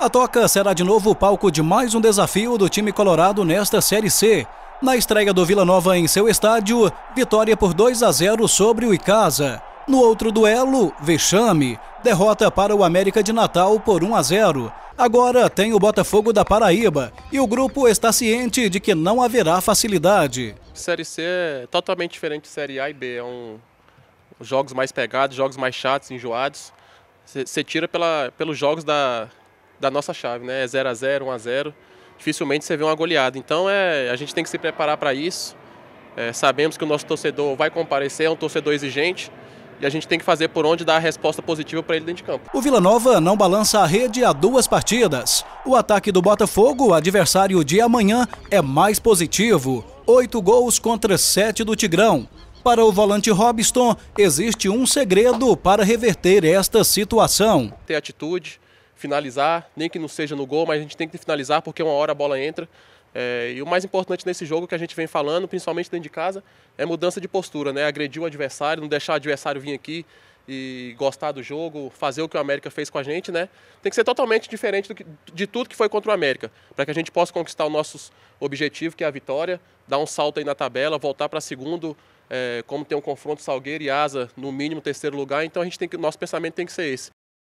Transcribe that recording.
A Toca será de novo o palco de mais um desafio do time colorado nesta Série C. Na estreia do Vila Nova em seu estádio, vitória por 2 a 0 sobre o Icasa. No outro duelo, vexame, derrota para o América de Natal por 1 a 0. Agora tem o Botafogo da Paraíba e o grupo está ciente de que não haverá facilidade. Série C é totalmente diferente de Série A e B, é um jogos mais pegados, jogos mais chatos, enjoados. Você tira pela, pelos jogos da, da nossa chave, né? É 0 a 0, 1 a 0. Dificilmente você vê uma goleada. Então é, a gente tem que se preparar para isso. É, sabemos que o nosso torcedor vai comparecer, é um torcedor exigente. E a gente tem que fazer por onde dar a resposta positiva para ele dentro de campo. O Vila Nova não balança a rede há duas partidas. O ataque do Botafogo, adversário de amanhã, é mais positivo. Oito gols contra sete do Tigrão. Para o volante Robson, existe um segredo para reverter esta situação. Ter atitude, finalizar, nem que não seja no gol, mas a gente tem que finalizar porque uma hora a bola entra. É, e o mais importante nesse jogo que a gente vem falando, principalmente dentro de casa, é mudança de postura, né? Agredir o adversário, não deixar o adversário vir aqui e gostar do jogo, fazer o que o América fez com a gente, né? Tem que ser totalmente diferente que, de tudo que foi contra o América, para que a gente possa conquistar o nosso objetivo, que é a vitória, dar um salto aí na tabela, voltar para segundo, é, como tem um confronto Salgueiro e Asa, no mínimo terceiro lugar, então a gente tem que, nosso pensamento tem que ser esse,